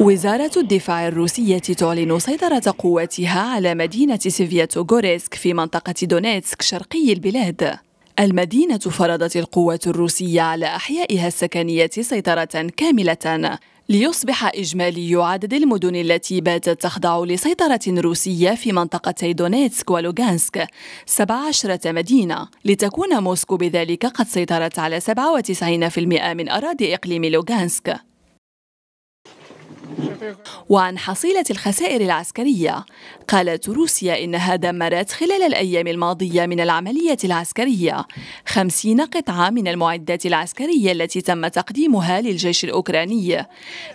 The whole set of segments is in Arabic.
وزارة الدفاع الروسية تعلن سيطرة قواتها على مدينة سيفياتوغوريسك في منطقة دونيتسك شرقي البلاد المدينة فرضت القوات الروسية على أحيائها السكنية سيطرة كاملة ليصبح إجمالي عدد المدن التي باتت تخضع لسيطرة روسية في منطقتي دونيتسك ولوغانسك 17 مدينة لتكون موسكو بذلك قد سيطرت على 97% من أراضي إقليم لوغانسك وعن حصيلة الخسائر العسكرية قالت روسيا إنها دمرت خلال الأيام الماضية من العملية العسكرية خمسين قطعة من المعدات العسكرية التي تم تقديمها للجيش الأوكراني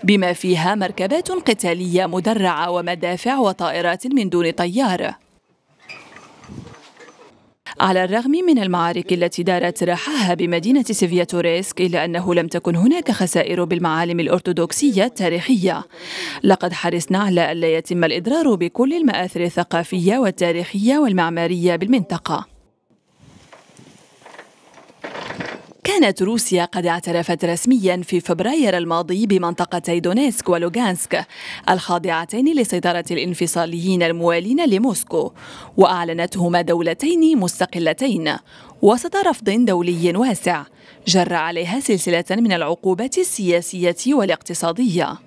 بما فيها مركبات قتالية مدرعة ومدافع وطائرات من دون طيار على الرغم من المعارك التي دارت رحاها بمدينة سيفياتوريسك إلا أنه لم تكن هناك خسائر بالمعالم الأرثوذكسية التاريخية لقد حرصنا على ألا يتم الإضرار بكل المآثر الثقافية والتاريخية والمعمارية بالمنطقة كانت روسيا قد اعترفت رسميا في فبراير الماضي بمنطقتي دونيسك ولوغانسك الخاضعتين لسيطرة الانفصاليين الموالين لموسكو وأعلنتهما دولتين مستقلتين وسط رفض دولي واسع جر عليها سلسلة من العقوبات السياسية والاقتصادية